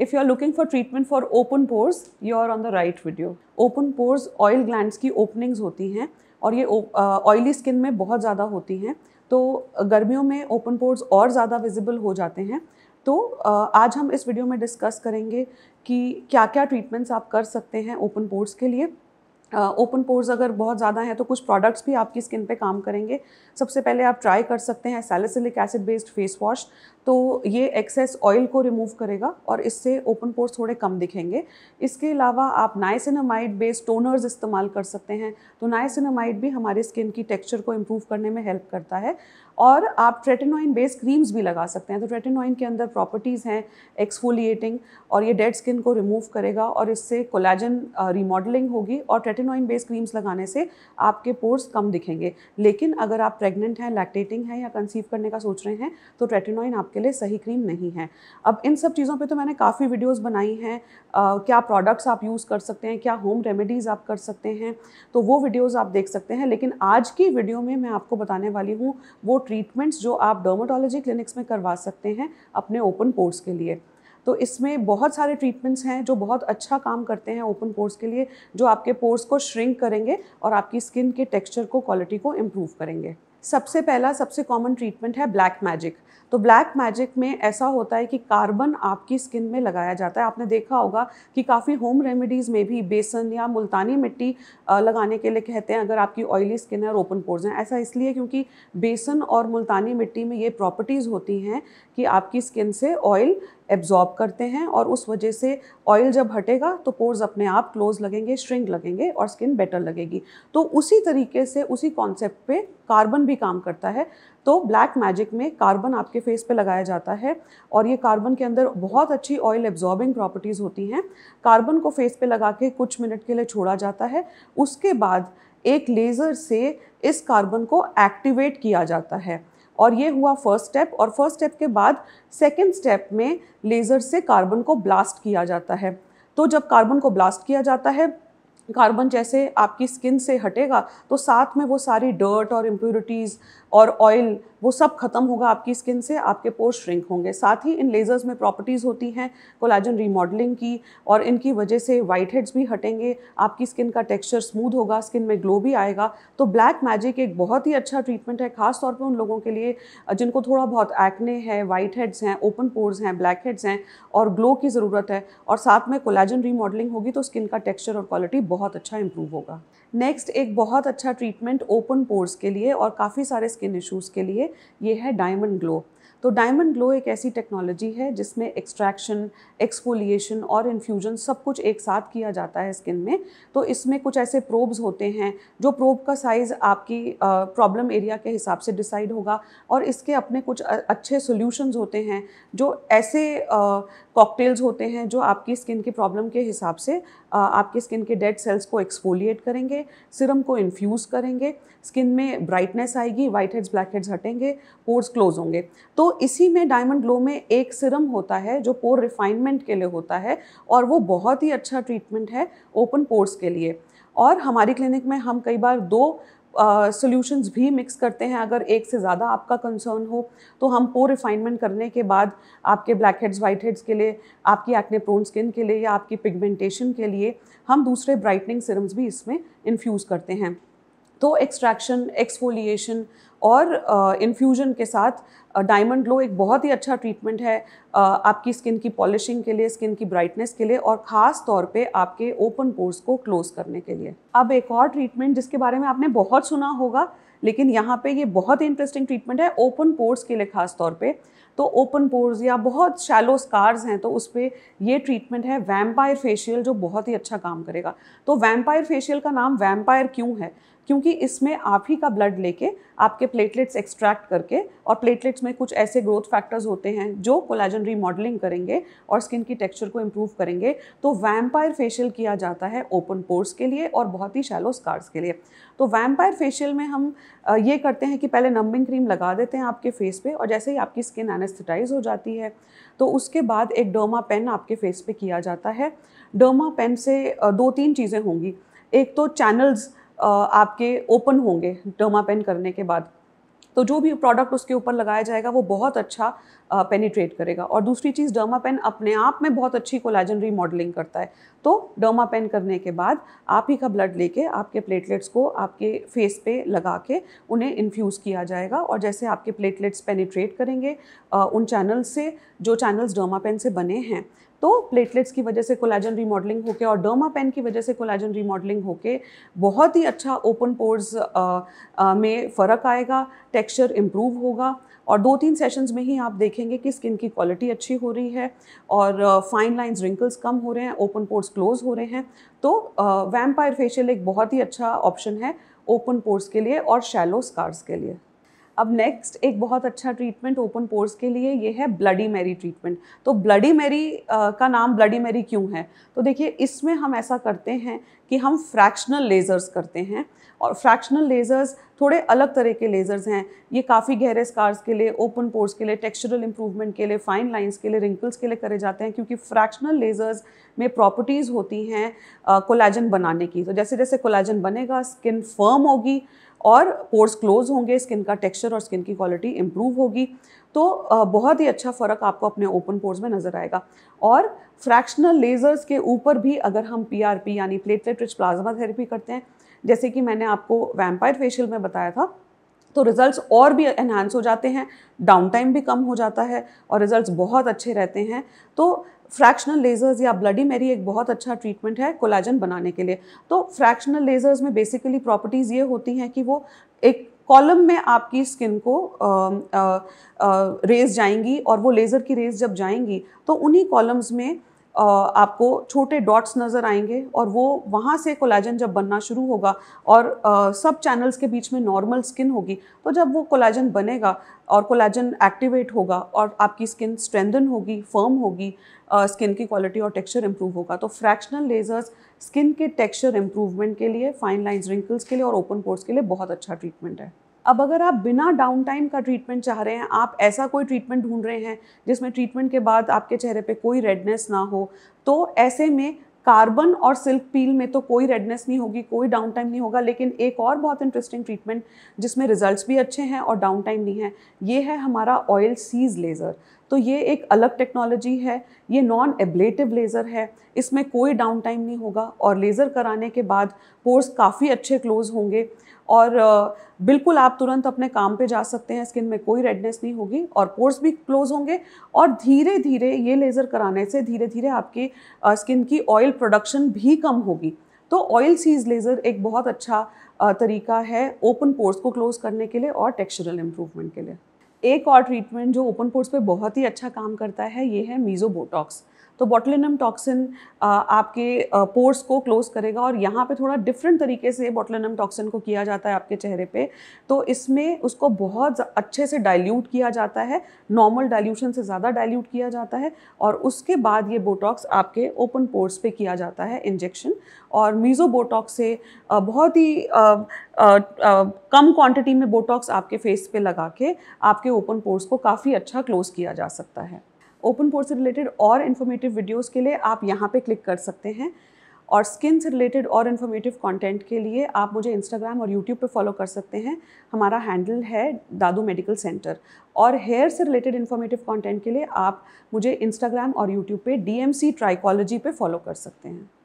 if you are looking for treatment for open pores you are on the right video open pores oil gland की openings होती हैं और ये oily skin में बहुत ज़्यादा होती हैं तो गर्मियों में ओपन पोर्स और ज़्यादा विजिबल हो जाते हैं तो आज हम इस वीडियो में डिस्कस करेंगे कि क्या क्या ट्रीटमेंट्स आप कर सकते हैं ओपन पोर्स के लिए ओपन पोर्स अगर बहुत ज़्यादा हैं तो कुछ प्रोडक्ट्स भी आपकी स्किन पे काम करेंगे सबसे पहले आप ट्राई कर सकते हैं salicylic acid based face wash तो ये एक्सेस ऑयल को रिमूव करेगा और इससे ओपन पोर्स थोड़े कम दिखेंगे इसके अलावा आप नाइसिनमाइड बेस्ड टोनर्स इस्तेमाल कर सकते हैं तो नाइसिनमाइड भी हमारे स्किन की टेक्स्चर को इम्प्रूव करने में हेल्प करता है और आप ट्रेटेनोइन बेस्ड क्रीम्स भी लगा सकते हैं तो ट्रेटेनोइन के अंदर प्रॉपर्टीज़ हैं एक्सफोलिएटिंग और ये डेड स्किन को रिमूव करेगा और इससे कोलाजन रिमॉडलिंग होगी और ट्रेटेनोइन बेस्ड क्रीम्स लगाने से आपके पोर्स कम दिखेंगे लेकिन अगर आप प्रेग्नेंट हैं लैक्टेटिंग हैं या कंसीव करने का सोच रहे हैं तो ट्रेटेनोइन आपके लिए सही क्रीम नहीं है अब इन सब चीज़ों पर तो मैंने काफ़ी वीडियोज़ बनाई हैं क्या प्रोडक्ट्स आप यूज़ कर सकते हैं क्या होम रेमेडीज़ आप कर सकते हैं तो वो वीडियोज़ आप देख सकते हैं लेकिन आज की वीडियो में मैं आपको बताने वाली हूँ वो ट्रीटमेंट्स जो आप डर्माटोलॉजी क्लिनिक्स में करवा सकते हैं अपने ओपन पोर्स के लिए तो इसमें बहुत सारे ट्रीटमेंट्स हैं जो बहुत अच्छा काम करते हैं ओपन पोर्स के लिए जो आपके पोर्स को श्रिंक करेंगे और आपकी स्किन के टेक्सचर को क्वालिटी को इम्प्रूव करेंगे सबसे पहला सबसे कॉमन ट्रीटमेंट है ब्लैक मैजिक तो ब्लैक मैजिक में ऐसा होता है कि कार्बन आपकी स्किन में लगाया जाता है आपने देखा होगा कि काफ़ी होम रेमेडीज़ में भी बेसन या मुल्तानी मिट्टी लगाने के लिए कहते हैं अगर आपकी ऑयली स्किन है और ओपन पोर्स हैं ऐसा इसलिए क्योंकि बेसन और मुल्तानी मिट्टी में ये प्रॉपर्टीज़ होती हैं कि आपकी स्किन से ऑयल एब्जॉर्ब करते हैं और उस वजह से ऑयल जब हटेगा तो पोर्स अपने आप क्लोज लगेंगे श्रिंक लगेंगे और स्किन बेटर लगेगी तो उसी तरीके से उसी कॉन्सेप्ट पे कार्बन भी काम करता है तो ब्लैक मैजिक में कार्बन आपके फेस पे लगाया जाता है और ये कार्बन के अंदर बहुत अच्छी ऑयल एब्जॉर्बिंग प्रॉपर्टीज़ होती हैं कार्बन को फेस पे लगा के कुछ मिनट के लिए छोड़ा जाता है उसके बाद एक लेज़र से इस कार्बन को एक्टिवेट किया जाता है और ये हुआ फर्स्ट स्टेप और फर्स्ट स्टेप के बाद सेकेंड स्टेप में लेज़र से कार्बन को ब्लास्ट किया जाता है तो जब कार्बन को ब्लास्ट किया जाता है कार्बन जैसे आपकी स्किन से हटेगा तो साथ में वो सारी डर्ट और इम्प्योरिटीज़ और ऑयल वो सब खत्म होगा आपकी स्किन से आपके पोर्स श्रिंक होंगे साथ ही इन लेज़र्स में प्रॉपर्टीज़ होती हैं कोलाजन रीमॉडलिंग की और इनकी वजह से वाइट हेड्स भी हटेंगे आपकी स्किन का टेक्सचर स्मूथ होगा स्किन में ग्लो भी आएगा तो ब्लैक मैजिक एक बहुत ही अच्छा ट्रीटमेंट है खास तौर पे उन लोगों के लिए जिनको थोड़ा बहुत एक्ने है वाइट हेड्स हैं ओपन पोर्स हैं ब्लैक हेड्स हैं और ग्लो की ज़रूरत है और साथ में कोलाजन रीमॉडलिंग होगी तो स्किन का टेक्स्चर और क्वालिटी बहुत अच्छा इंप्रूव होगा नेक्स्ट एक बहुत अच्छा ट्रीटमेंट ओपन पोर्स के लिए और काफ़ी सारे स्किन इश्यूज़ के लिए ये है डायमंड ग्लो तो डायमंड ग्लो एक ऐसी टेक्नोलॉजी है जिसमें एक्सट्रैक्शन एक्सफोलिएशन और इन्फ्यूजन सब कुछ एक साथ किया जाता है स्किन में तो इसमें कुछ ऐसे प्रोब्स होते हैं जो प्रोब का साइज़ आपकी प्रॉब्लम एरिया के हिसाब से डिसाइड होगा और इसके अपने कुछ अच्छे सोल्यूशन होते हैं जो ऐसे कॉकटेल्स होते हैं जो आपकी स्किन की प्रॉब्लम के हिसाब से आपके स्किन के डेड सेल्स को एक्सफोलिएट करेंगे सिरम को इन्फ्यूज़ करेंगे स्किन में ब्राइटनेस आएगी वाइट हेड्स ब्लैक हेड्स हटेंगे पोर्स क्लोज होंगे तो इसी में डायमंड ग्लो में एक सिरम होता है जो पोर रिफाइनमेंट के लिए होता है और वो बहुत ही अच्छा ट्रीटमेंट है ओपन पोर्स के लिए और हमारी क्लिनिक में हम कई बार दो सॉल्यूशंस भी मिक्स करते हैं अगर एक से ज़्यादा आपका कंसर्न हो तो हम पो रिफाइनमेंट करने के बाद आपके ब्लैक हेड्स वाइट हेड्स के लिए आपकी एक्ने प्रोन स्किन के लिए या आपकी पिगमेंटेशन के लिए हम दूसरे ब्राइटनिंग सिरम्स भी इसमें इन्फ्यूज़ करते हैं तो एक्सट्रैक्शन एक्सफोलिएशन और इन्फ्यूजन के साथ डायमंड ग्लो एक बहुत ही अच्छा ट्रीटमेंट है आपकी स्किन की पॉलिशिंग के लिए स्किन की ब्राइटनेस के लिए और ख़ास तौर पे आपके ओपन पोर्स को क्लोज़ करने के लिए अब एक और ट्रीटमेंट जिसके बारे में आपने बहुत सुना होगा लेकिन यहाँ पे ये बहुत ही इंटरेस्टिंग ट्रीटमेंट है ओपन पोर्स के लिए खास तौर पे तो ओपन पोर्स या बहुत शैलो स्कार्स हैं तो उस पर यह ट्रीटमेंट है वैम्पायर फेशियल जो बहुत ही अच्छा काम करेगा तो वैम्पायर फेशियल का नाम वैम्पायर क्यों है क्योंकि इसमें आप ही का ब्लड लेके आपके प्लेटलेट्स एक्सट्रैक्ट करके और प्लेटलेट्स में कुछ ऐसे ग्रोथ फैक्टर्स होते हैं जो कोलाजन रीमॉडलिंग करेंगे और स्किन की टेक्सचर को इम्प्रूव करेंगे तो वैम्पायर फेशियल किया जाता है ओपन पोर्स के लिए और बहुत ही शैलो स्कार्स के लिए तो वैम्पायर फेशियल में हम ये करते हैं कि पहले नम्बिंग क्रीम लगा देते हैं आपके फेस पे और जैसे ही आपकी स्किन एनेस्थेटाइज हो जाती है तो उसके बाद एक डर्मा पेन आपके फेस पे किया जाता है डर्मा पेन से दो तीन चीज़ें होंगी एक तो चैनल्स आपके ओपन होंगे डर्मा पेन करने के बाद तो जो भी प्रोडक्ट उसके ऊपर लगाया जाएगा वो बहुत अच्छा पेनिट्रेट करेगा और दूसरी चीज़ डर्मा पेन अपने आप में बहुत अच्छी कोलाजन रीमॉडलिंग करता है तो डर्मा पेन करने के बाद आप ही का ब्लड लेके आपके प्लेटलेट्स को आपके फेस पे लगा के उन्हें इन्फ्यूज़ किया जाएगा और जैसे आपके प्लेटलेट्स पेनिट्रेट करेंगे उन चैनल से जो चैनल्स डर्मा पेन से बने हैं तो प्लेटलेट्स की वजह से कोलाजन रीमॉडलिंग होके और डर्मा पेन की वजह से कोलाजन रीमॉडलिंग होके बहुत ही अच्छा ओपन पोर्स में फ़र्क आएगा टेक्सचर इम्प्रूव होगा और दो तीन सेशंस में ही आप देखेंगे कि स्किन की क्वालिटी अच्छी हो रही है और फाइन लाइंस रिंकल्स कम हो रहे हैं ओपन पोर्स क्लोज हो रहे हैं तो वैम्पायर फेशियल एक बहुत ही अच्छा ऑप्शन है ओपन पोर्स के लिए और शैलो स्कार्स के लिए अब नेक्स्ट एक बहुत अच्छा ट्रीटमेंट ओपन पोर्स के लिए ये है ब्लडी मैरी ट्रीटमेंट तो ब्लडी मैरी का नाम ब्लडी मैरी क्यों है तो देखिए इसमें हम ऐसा करते हैं कि हम फ्रैक्शनल लेज़र्स करते हैं और फ्रैक्शनल लेज़र्स थोड़े अलग तरह के लेज़र्स हैं ये काफ़ी गहरे स्कार्स के लिए ओपन पोर्स के लिए टेक्सचरल इंप्रूवमेंट के लिए फाइन लाइंस के लिए रिंकल्स के लिए करे जाते हैं क्योंकि फ्रैक्शनल लेज़र्स में प्रॉपर्टीज़ होती हैं कोलाजन बनाने की तो जैसे जैसे कोलाजन बनेगा स्किन फर्म होगी और पोर्स क्लोज होंगे स्किन का टेक्सचर और स्किन की क्वालिटी इम्प्रूव होगी तो बहुत ही अच्छा फ़र्क आपको अपने ओपन पोर्स में नज़र आएगा और फ्रैक्शनल लेज़र्स के ऊपर भी अगर हम पीआरपी यानी प्लेटलेट रिच प्लाज्मा थेरेपी करते हैं जैसे कि मैंने आपको वैम्पायर फेशियल में बताया था तो रिजल्ट्स और भी एनहांस हो जाते हैं डाउन टाइम भी कम हो जाता है और रिजल्ट्स बहुत अच्छे रहते हैं तो फ्रैक्शनल लेज़र्स या ब्लडी मेरी एक बहुत अच्छा ट्रीटमेंट है कोलाजन बनाने के लिए तो फ्रैक्शनल लेज़र्स में बेसिकली प्रॉपर्टीज़ ये होती हैं कि वो एक कॉलम में आपकी स्किन को आ, आ, आ, रेज जाएंगी और वो लेज़र की रेज जब जाएंगी तो उन्हीं कॉलम्स में आपको छोटे डॉट्स नज़र आएंगे और वो वहाँ से कोलाजन जब बनना शुरू होगा और सब चैनल्स के बीच में नॉर्मल स्किन होगी तो जब वो कोलाजन बनेगा और कोलाजन एक्टिवेट होगा और आपकी स्किन स्ट्रेंदन होगी फर्म होगी स्किन की क्वालिटी और टेक्सचर इम्प्रूव होगा तो फ्रैक्शनल लेज़र्स स्किन के टेक्सचर इम्प्रूवमेंट के लिए फाइन लाइंस रिंकल्स के लिए और ओपन पोर्ट्स के लिए बहुत अच्छा ट्रीटमेंट है अब अगर आप बिना डाउन टाइम का ट्रीटमेंट चाह रहे हैं आप ऐसा कोई ट्रीटमेंट ढूंढ रहे हैं जिसमें ट्रीटमेंट के बाद आपके चेहरे पे कोई रेडनेस ना हो तो ऐसे में कार्बन और सिल्क पील में तो कोई रेडनेस नहीं होगी कोई डाउन टाइम नहीं होगा लेकिन एक और बहुत इंटरेस्टिंग ट्रीटमेंट जिसमें रिजल्ट्स भी अच्छे हैं और डाउन टाइम नहीं है ये है हमारा ऑयल सीज लेज़र तो ये एक अलग टेक्नोलॉजी है ये नॉन एबलेटिव लेज़र है इसमें कोई डाउन टाइम नहीं होगा और लेज़र कराने के बाद पोर्स काफ़ी अच्छे क्लोज़ होंगे और बिल्कुल आप तुरंत अपने काम पे जा सकते हैं स्किन में कोई रेडनेस नहीं होगी और पोर्स भी क्लोज होंगे और धीरे धीरे ये लेज़र कराने से धीरे धीरे आपकी स्किन की ऑयल प्रोडक्शन भी कम होगी तो ऑयल सीज लेज़र एक बहुत अच्छा तरीका है ओपन पोर्स को क्लोज़ करने के लिए और टेक्सचरल इम्प्रूवमेंट के लिए एक और ट्रीटमेंट जो ओपन पोर्ट्स पे बहुत ही अच्छा काम करता है ये है मीज़ो बोटॉक्स तो बॉटलिनम टॉक्सिन आपके पोर्स को क्लोज करेगा और यहाँ पे थोड़ा डिफरेंट तरीके से बॉटलिनम टॉक्सिन को किया जाता है आपके चेहरे पे तो इसमें उसको बहुत अच्छे से डाइल्यूट किया जाता है नॉर्मल डाइल्यूशन से ज़्यादा डाइल्यूट किया जाता है और उसके बाद ये बोटॉक्स आपके ओपन पोर्स पे किया जाता है इंजेक्शन और मीज़ो बोटॉक्स से बहुत ही कम क्वांटिटी में बोटॉक्स आपके फेस पे लगा के आपके ओपन पोर्स को काफ़ी अच्छा क्लोज़ किया जा सकता है ओपन पोर्ट से रिलेटेड और इन्फॉर्मेटिव वीडियोज़ के लिए आप यहाँ पर क्लिक कर सकते हैं और स्किन से रिलेटेड और इन्फॉर्मेटिव कंटेंट के लिए आप मुझे इंस्टाग्राम और यूट्यूब पे फॉलो कर सकते हैं हमारा हैंडल है दादू मेडिकल सेंटर और हेयर से रिलेटेड इन्फॉर्मेटिव कंटेंट के लिए आप मुझे इंस्टाग्राम और यूट्यूब पे डी एम सी ट्राइकोलॉजी पे फॉलो कर सकते हैं